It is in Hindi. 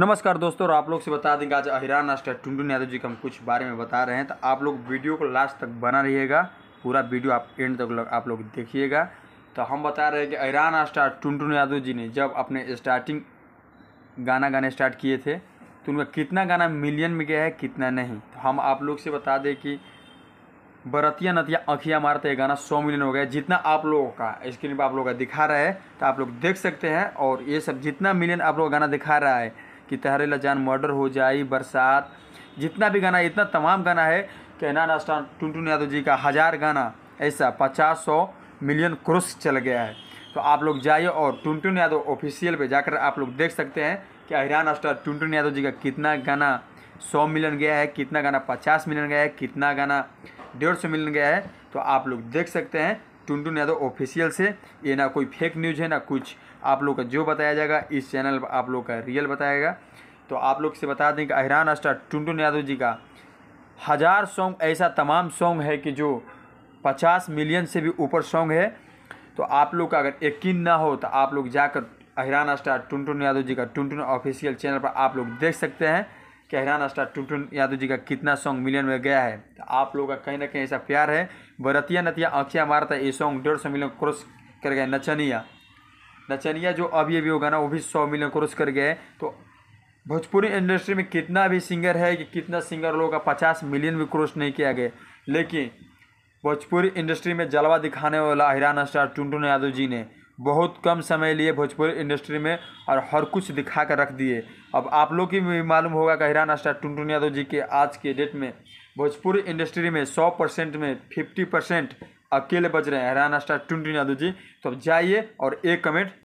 नमस्कार दोस्तों और आप लोग से बता देंगे आज अहिरान नास्टर टुंडू यादव जी का हम कुछ बारे में बता रहे हैं तो आप लोग वीडियो को लास्ट तक बना रहिएगा पूरा वीडियो आप एंड तक लग, आप लोग देखिएगा तो हम बता रहे हैं कि अहिरान स्टार टुनटुन यादव जी ने जब अपने स्टार्टिंग गाना गाने स्टार्ट किए थे तो उनका कितना गाना मिलियन में गया है कितना नहीं तो हम आप लोग से बता दें कि बरतिया नतिया अखिया मारते ये गाना सौ मिलियन हो गया जितना आप लोगों का स्क्रीन पर आप लोग का दिखा रहा है तो आप लोग देख सकते हैं और ये सब जितना मिलियन आप लोगों का गाना दिखा रहा है कि तहरेला जान मर्डर हो जाए बरसात जितना भी गाना इतना तमाम गाना है कहना स्टार टुनटुन यादव जी का हज़ार गाना ऐसा पचास सौ मिलियन क्रोस चल गया है तो आप लोग जाइए और टुनटुन यादव ऑफिशियल पे जाकर आप लोग देख सकते हैं कि हरियाणा स्टार टुनटुन यादव जी का कितना गाना सौ मिलियन गया है कितना गाना पचास मिलियन गया है कितना गाना डेढ़ सौ मिलियन गया है तो आप लोग देख सकते हैं टुनटुन यादव ऑफिशियल से ये ना कोई फेक न्यूज़ है ना कुछ आप लोग का जो बताया जाएगा इस चैनल पर आप लोग का रियल बताएगा तो आप लोग से बता दें कि अहरान स्टार टुनटुन यादव जी का हज़ार सॉन्ग ऐसा तमाम सॉन्ग है कि जो पचास मिलियन से भी ऊपर सॉन्ग है तो आप लोग का अगर यकीन ना हो तो आप लोग जाकर अहिराना स्टार टुनटुन यादव जी का टुनटुन ऑफिशियल चैनल पर आप लोग देख सकते हैं कहराना स्टार टुनटुन यादव जी का कितना सॉन्ग मिलियन में गया है तो आप लोगों का कहीं ना कहीं ऐसा प्यार है बरतिया नतिया आँखियाँ मारता ये सॉन्ग डेढ़ सौ मिलियन क्रॉस कर गया नचनिया नचनिया जो अभी अभी वो गाना वो भी सौ मिलियन क्रॉस कर गए तो भोजपुरी इंडस्ट्री में कितना भी सिंगर है कि कितना सिंगर लोगों का पचास मिलियन भी क्रॉस नहीं किया गया लेकिन भोजपुरी इंडस्ट्री में जलवा दिखाने वाला हिराना स्टार टुनटुन यादव जी ने बहुत कम समय लिए भोजपुरी इंडस्ट्री में और हर कुछ दिखा कर रख दिए अब आप लोग की भी मालूम होगा कि हिरान स्टार टुनटुन यादव जी के आज के डेट में भोजपुरी इंडस्ट्री में सौ परसेंट में फिफ्टी परसेंट अकेले बज रहे हैं हिरान स्टार टुनटुन यादव जी तो अब जाइए और एक कमेंट